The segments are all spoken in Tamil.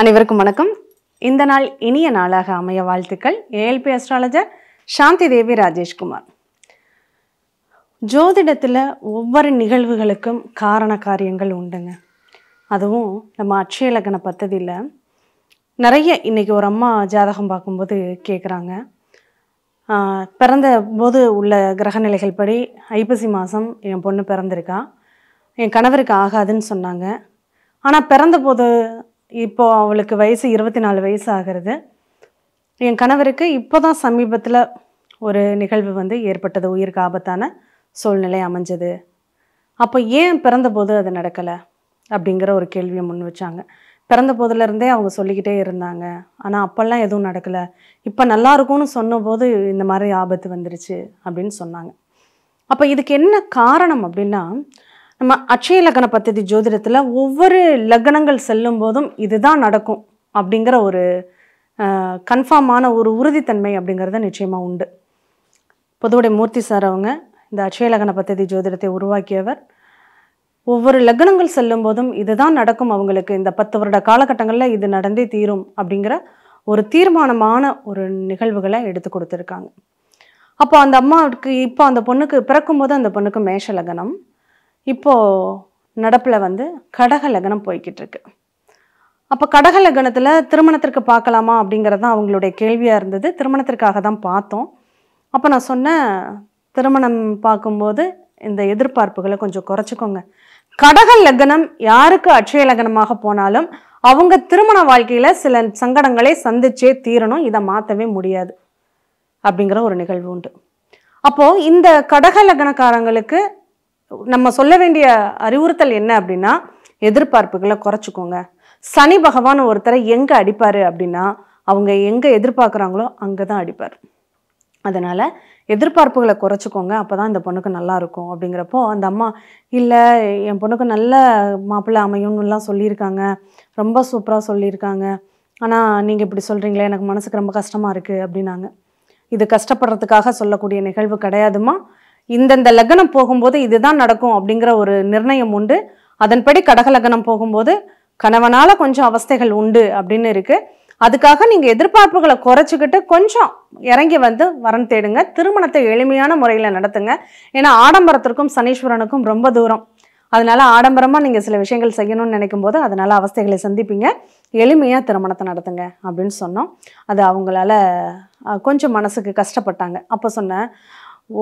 அனைவருக்கும் வணக்கம் இந்த நாள் இனிய நாளாக அமைய வாழ்த்துக்கள் ஏஎல்பி அஸ்ட்ராலஜர் சாந்தி தேவி ராஜேஷ்குமார் ஜோதிடத்தில் ஒவ்வொரு நிகழ்வுகளுக்கும் காரண காரியங்கள் உண்டுங்க அதுவும் நம்ம லக்கண பத்ததியில் நிறைய இன்றைக்கி ஒரு அம்மா ஜாதகம் பார்க்கும்போது கேட்குறாங்க பிறந்த போது உள்ள கிரகநிலைகள் படி ஐப்பசி மாதம் என் பொண்ணு பிறந்திருக்கா என் கணவருக்கு ஆகாதுன்னு சொன்னாங்க ஆனால் பிறந்தபோது இப்போது அவளுக்கு வயசு இருபத்தி நாலு வயசு ஆகிறது என் கணவருக்கு இப்போ தான் சமீபத்தில் ஒரு நிகழ்வு வந்து ஏற்பட்டது உயிருக்கு ஆபத்தான சூழ்நிலை அமைஞ்சது அப்போ ஏன் பிறந்தபோது அது நடக்கலை அப்படிங்கிற ஒரு கேள்வியை முன் வச்சாங்க பிறந்த போதுலேருந்தே அவங்க சொல்லிக்கிட்டே இருந்தாங்க ஆனால் அப்போல்லாம் எதுவும் நடக்கலை இப்போ நல்லா இருக்கும்னு சொன்னபோது இந்த மாதிரி ஆபத்து வந்துருச்சு அப்படின்னு சொன்னாங்க அப்போ இதுக்கு என்ன காரணம் அப்படின்னா நம்ம அட்சய லக்ன பத்ததி ஜோதிடத்தில் ஒவ்வொரு லக்னங்கள் செல்லும் போதும் இதுதான் நடக்கும் அப்படிங்கிற ஒரு கன்ஃபார்மான ஒரு உறுதித்தன்மை அப்படிங்கிறத நிச்சயமாக உண்டு பொதுவுடைய மூர்த்தி சார் அவங்க இந்த அட்சய லக்ன பத்ததி ஜோதிடத்தை உருவாக்கியவர் ஒவ்வொரு லக்னங்கள் செல்லும் போதும் இதுதான் நடக்கும் அவங்களுக்கு இந்த பத்து வருட காலகட்டங்களில் இது நடந்தே தீரும் அப்படிங்கிற ஒரு தீர்மானமான ஒரு நிகழ்வுகளை எடுத்து கொடுத்துருக்காங்க அப்போ அந்த அம்மாவுக்கு இப்போ அந்த பொண்ணுக்கு பிறக்கும்போது அந்த பொண்ணுக்கு மேஷ லக்னம் இப்போது நடப்பில் வந்து கடக லக்னம் போய்கிட்டுருக்கு அப்போ கடக லக்னத்தில் திருமணத்திற்கு பார்க்கலாமா அப்படிங்கிறது தான் அவங்களுடைய கேள்வியாக இருந்தது திருமணத்திற்காக தான் பார்த்தோம் அப்போ நான் சொன்னேன் திருமணம் பார்க்கும்போது இந்த எதிர்பார்ப்புகளை கொஞ்சம் குறைச்சிக்கோங்க கடக லக்னம் யாருக்கு அட்சய லக்னமாக போனாலும் அவங்க திருமண வாழ்க்கையில் சில சங்கடங்களை சந்திச்சே தீரணும் இதை மாற்றவே முடியாது அப்படிங்கிற ஒரு நிகழ்வு உண்டு அப்போது இந்த கடக லக்னக்காரங்களுக்கு நம்ம சொல்ல வேண்டிய அறிவுறுத்தல் என்ன அப்படின்னா எதிர்பார்ப்புகளை குறைச்சிக்கோங்க சனி பகவான் ஒருத்தரை எங்கே அடிப்பார் அப்படின்னா அவங்க எங்கே எதிர்பார்க்குறாங்களோ அங்கே தான் அடிப்பார் அதனால் எதிர்பார்ப்புகளை குறைச்சிக்கோங்க அப்போ தான் இந்த பொண்ணுக்கு நல்லா இருக்கும் அப்படிங்கிறப்போ அந்த அம்மா இல்லை என் பொண்ணுக்கு நல்ல மாப்பிள்ளை அமையும்னுலாம் சொல்லியிருக்காங்க ரொம்ப சூப்பராக சொல்லியிருக்காங்க ஆனால் நீங்கள் இப்படி சொல்கிறீங்களே எனக்கு மனசுக்கு ரொம்ப கஷ்டமாக இருக்குது அப்படின்னாங்க இது கஷ்டப்படுறதுக்காக சொல்லக்கூடிய நிகழ்வு கிடையாதுமா இந்தந்த லக்னம் போகும்போது இதுதான் நடக்கும் அப்படிங்கிற ஒரு நிர்ணயம் உண்டு அதன்படி கடக லக்னம் போகும்போது கணவனால் கொஞ்சம் அவஸ்தைகள் உண்டு அப்படின்னு இருக்குது அதுக்காக நீங்கள் எதிர்பார்ப்புகளை குறைச்சிக்கிட்டு கொஞ்சம் இறங்கி வந்து வரன் தேடுங்க திருமணத்தை எளிமையான முறையில் நடத்துங்க ஏன்னா ஆடம்பரத்திற்கும் சனீஸ்வரனுக்கும் ரொம்ப தூரம் அதனால் ஆடம்பரமாக நீங்கள் சில விஷயங்கள் செய்யணும்னு நினைக்கும் போது அதனால் அவஸ்தைகளை சந்திப்பீங்க எளிமையாக திருமணத்தை நடத்துங்க அப்படின்னு சொன்னோம் அது அவங்களால கொஞ்சம் மனசுக்கு கஷ்டப்பட்டாங்க அப்போ சொன்னேன்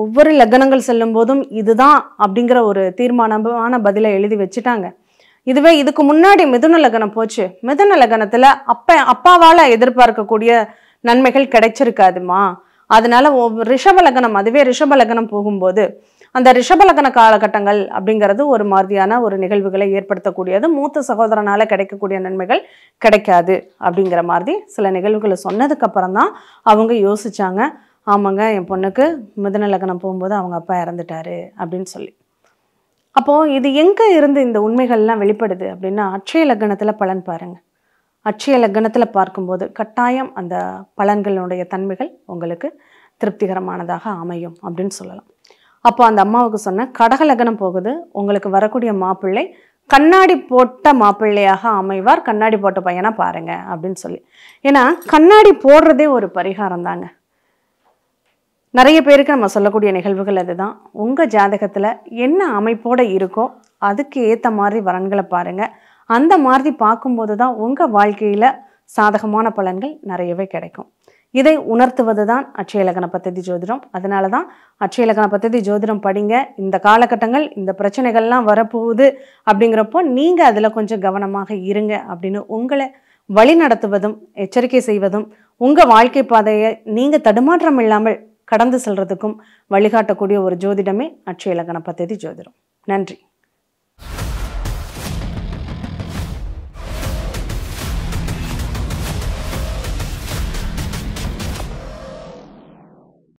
ஒவ்வொரு லக்னங்கள் செல்லும் போதும் இதுதான் அப்படிங்கிற ஒரு தீர்மானமான பதிலை எழுதி வச்சுட்டாங்க இதுவே இதுக்கு முன்னாடி மிதுன லக்னம் போச்சு மிதுன லக்னத்தில் அப்ப அப்பாவால் எதிர்பார்க்கக்கூடிய நன்மைகள் கிடைச்சிருக்காதுமா அதனால ரிஷப லக்னம் அதுவே ரிஷப லக்னம் போகும்போது அந்த ரிஷபலக்கண காலகட்டங்கள் அப்படிங்கிறது ஒரு மாதிரியான ஒரு நிகழ்வுகளை ஏற்படுத்தக்கூடியது மூத்த சகோதரனால் கிடைக்கக்கூடிய நன்மைகள் கிடைக்காது அப்படிங்கிற மாதிரி சில நிகழ்வுகளை சொன்னதுக்கப்புறம் தான் அவங்க யோசிச்சாங்க ஆமாங்க என் பொண்ணுக்கு மிதன லக்கணம் போகும்போது அவங்க அப்பா இறந்துட்டாரு அப்படின்னு சொல்லி அப்போது இது எங்கே இருந்து இந்த உண்மைகள்லாம் வெளிப்படுது அப்படின்னா அட்சய லக்னத்தில் பலன் பாருங்கள் அட்சய லக்னத்தில் பார்க்கும்போது கட்டாயம் அந்த பலன்களுடைய தன்மைகள் உங்களுக்கு திருப்திகரமானதாக அமையும் அப்படின்னு சொல்லலாம் அப்போ அந்த அம்மாவுக்கு சொன்ன கடக லக்னம் போகுது உங்களுக்கு வரக்கூடிய மாப்பிள்ளை கண்ணாடி போட்ட மாப்பிள்ளையாக அமைவார் கண்ணாடி போட்ட பையனாக பாருங்கள் அப்படின்னு சொல்லி ஏன்னா கண்ணாடி போடுறதே ஒரு பரிகாரம் தாங்க நிறைய பேருக்கு நம்ம சொல்லக்கூடிய நிகழ்வுகள் அதுதான் உங்கள் ஜாதகத்தில் என்ன அமைப்போடு இருக்கோ அதுக்கு ஏற்ற மாதிரி வரன்களை பாருங்கள் அந்த மாதிரி பார்க்கும்போது தான் உங்கள் வாழ்க்கையில் சாதகமான பலன்கள் நிறையவே கிடைக்கும் இதை உணர்த்துவது தான் அச்சயலகன பத்ததி ஜோதிடம் அதனால தான் அச்சயலகன பத்ததி ஜோதிடம் படிங்க இந்த காலகட்டங்கள் இந்த பிரச்சனைகள்லாம் வரப்போகுது அப்படிங்கிறப்போ நீங்கள் அதில் கொஞ்சம் கவனமாக இருங்க அப்படின்னு உங்களை வழி நடத்துவதும் எச்சரிக்கை செய்வதும் உங்கள் வாழ்க்கை பாதையை நீங்கள் தடுமாற்றம் இல்லாமல் கடந்து செல்றதுக்கும் வழிகாட்டக்கூடிய ஒரு ஜோதிடமே அட்சய இலக்கண பத்ததி ஜோதிடம் நன்றி